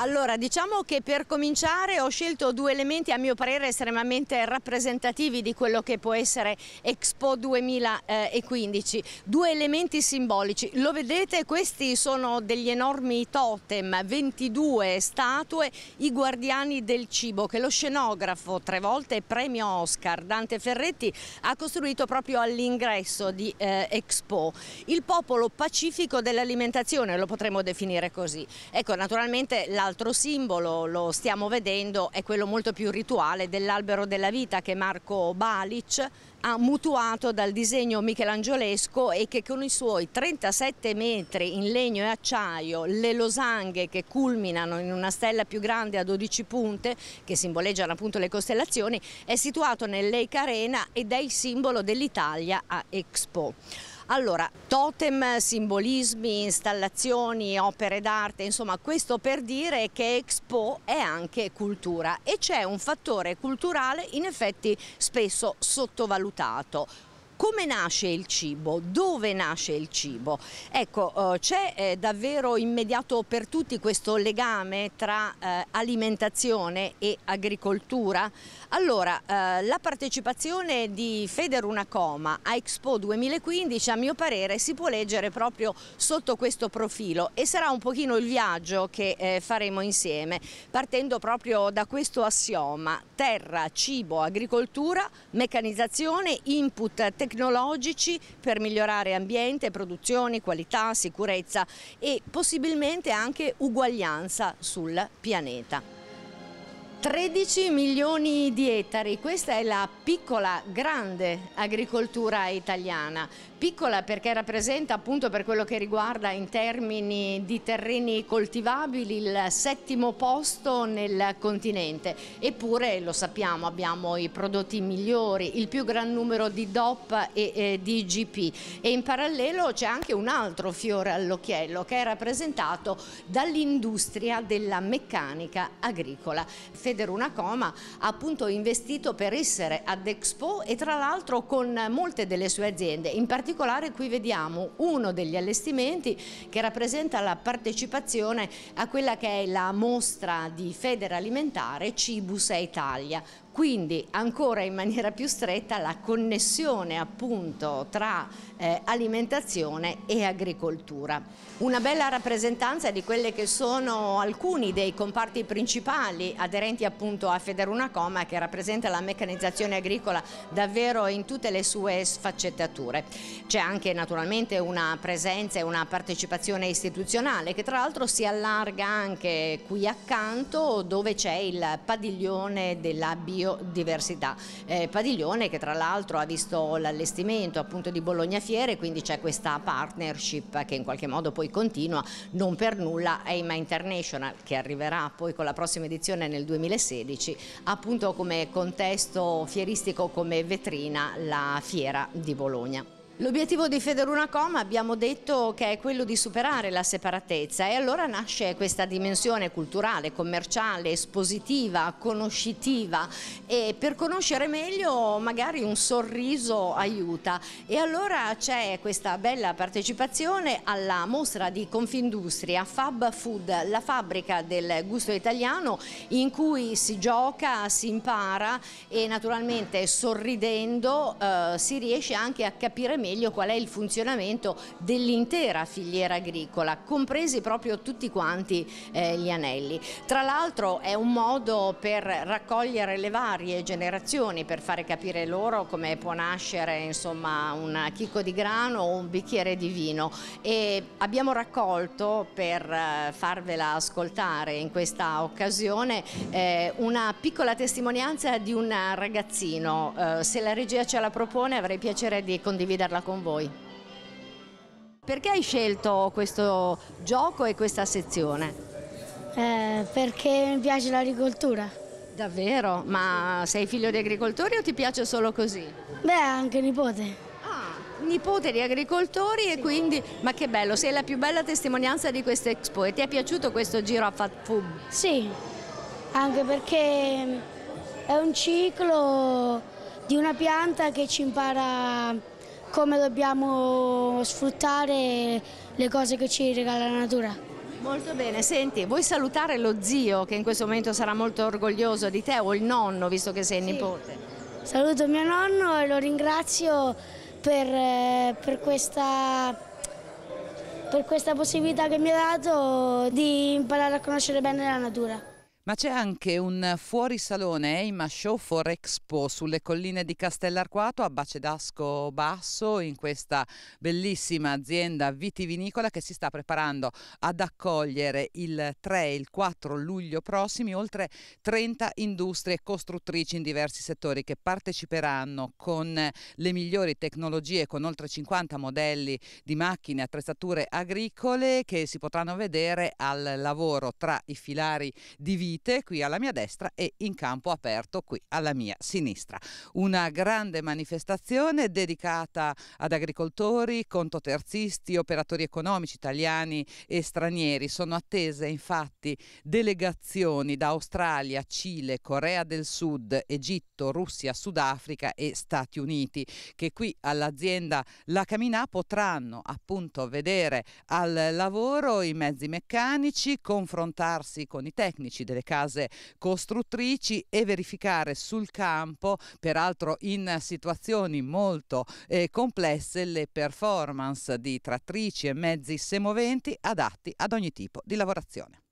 Allora, diciamo che per cominciare ho scelto due elementi a mio parere estremamente rappresentativi di quello che può essere Expo 2015, eh, due elementi simbolici. Lo vedete, questi sono degli enormi totem, 22 statue, i guardiani del cibo che lo scenografo, tre volte premio Oscar, Dante Ferretti, ha costruito proprio all'ingresso di eh, Expo. Il popolo pacifico dell'alimentazione, lo potremmo definire così. Ecco, naturalmente la L'altro simbolo, lo stiamo vedendo, è quello molto più rituale dell'albero della vita che Marco Balic ha mutuato dal disegno michelangiolesco e che con i suoi 37 metri in legno e acciaio, le losanghe che culminano in una stella più grande a 12 punte, che simboleggiano appunto le costellazioni, è situato nell'Eica Arena ed è il simbolo dell'Italia a Expo. Allora, totem, simbolismi, installazioni, opere d'arte, insomma questo per dire che Expo è anche cultura e c'è un fattore culturale in effetti spesso sottovalutato. Come nasce il cibo? Dove nasce il cibo? Ecco, eh, c'è eh, davvero immediato per tutti questo legame tra eh, alimentazione e agricoltura? Allora, eh, la partecipazione di Federunacoma a Expo 2015 a mio parere si può leggere proprio sotto questo profilo e sarà un pochino il viaggio che eh, faremo insieme, partendo proprio da questo assioma, terra, cibo, agricoltura, meccanizzazione, input, tecnologia tecnologici per migliorare ambiente, produzioni, qualità, sicurezza e possibilmente anche uguaglianza sul pianeta. 13 milioni di ettari, questa è la piccola, grande agricoltura italiana. Piccola perché rappresenta appunto per quello che riguarda in termini di terreni coltivabili il settimo posto nel continente. Eppure lo sappiamo, abbiamo i prodotti migliori, il più gran numero di DOP e, e di GP. E in parallelo c'è anche un altro fiore all'occhiello che è rappresentato dall'industria della meccanica agricola. Fed concedere una coma appunto investito per essere ad Expo e tra l'altro con molte delle sue aziende. In particolare qui vediamo uno degli allestimenti che rappresenta la partecipazione a quella che è la mostra di Feder Alimentare Cibus Italia quindi ancora in maniera più stretta la connessione appunto tra eh, alimentazione e agricoltura. Una bella rappresentanza di quelli che sono alcuni dei comparti principali aderenti appunto a Federunacoma che rappresenta la meccanizzazione agricola davvero in tutte le sue sfaccettature. C'è anche naturalmente una presenza e una partecipazione istituzionale che tra l'altro si allarga anche qui accanto dove c'è il padiglione della bio biodiversità. Eh, padiglione che tra l'altro ha visto l'allestimento appunto di Bologna Fiere, quindi c'è questa partnership che in qualche modo poi continua, non per nulla EIMA International che arriverà poi con la prossima edizione nel 2016, appunto come contesto fieristico, come vetrina la fiera di Bologna. L'obiettivo di Federunacom abbiamo detto che è quello di superare la separatezza e allora nasce questa dimensione culturale, commerciale, espositiva, conoscitiva e per conoscere meglio magari un sorriso aiuta e allora c'è questa bella partecipazione alla mostra di Confindustria Fab Food, la fabbrica del gusto italiano in cui si gioca, si impara e naturalmente sorridendo eh, si riesce anche a capire meglio meglio qual è il funzionamento dell'intera filiera agricola, compresi proprio tutti quanti eh, gli anelli. Tra l'altro è un modo per raccogliere le varie generazioni, per fare capire loro come può nascere insomma, un chicco di grano o un bicchiere di vino e abbiamo raccolto per eh, farvela ascoltare in questa occasione eh, una piccola testimonianza di un ragazzino, eh, se la regia ce la propone avrei piacere di condividerla condividerla con voi. Perché hai scelto questo gioco e questa sezione? Eh, perché mi piace l'agricoltura. Davvero? Ma sei figlio di agricoltori o ti piace solo così? Beh, anche nipote ah, nipote di agricoltori e sì. quindi, ma che bello, sei la più bella testimonianza di questa Expo e ti è piaciuto questo giro a Fat Food? Sì, anche perché mm, è un ciclo di una pianta che ci impara come dobbiamo sfruttare le cose che ci regala la natura. Molto bene, senti, vuoi salutare lo zio che in questo momento sarà molto orgoglioso di te o il nonno visto che sei sì. nipote? Saluto mio nonno e lo ringrazio per, eh, per, questa, per questa possibilità che mi ha dato di imparare a conoscere bene la natura. Ma c'è anche un fuorisalone EIMA eh, Show for Expo sulle colline di Castellarquato a Bacedasco Basso in questa bellissima azienda vitivinicola che si sta preparando ad accogliere il 3 e il 4 luglio prossimi oltre 30 industrie costruttrici in diversi settori che parteciperanno con le migliori tecnologie con oltre 50 modelli di macchine, e attrezzature agricole che si potranno vedere al lavoro tra i filari di vita uscite qui alla mia destra e in campo aperto qui alla mia sinistra. Una grande manifestazione dedicata ad agricoltori, contoterzisti, operatori economici italiani e stranieri. Sono attese infatti delegazioni da Australia, Cile, Corea del Sud, Egitto, Russia, Sudafrica e Stati Uniti che qui all'azienda La Caminà potranno appunto vedere al lavoro i mezzi meccanici, confrontarsi con i tecnici delle delle case costruttrici e verificare sul campo, peraltro in situazioni molto eh, complesse, le performance di trattrici e mezzi semoventi adatti ad ogni tipo di lavorazione.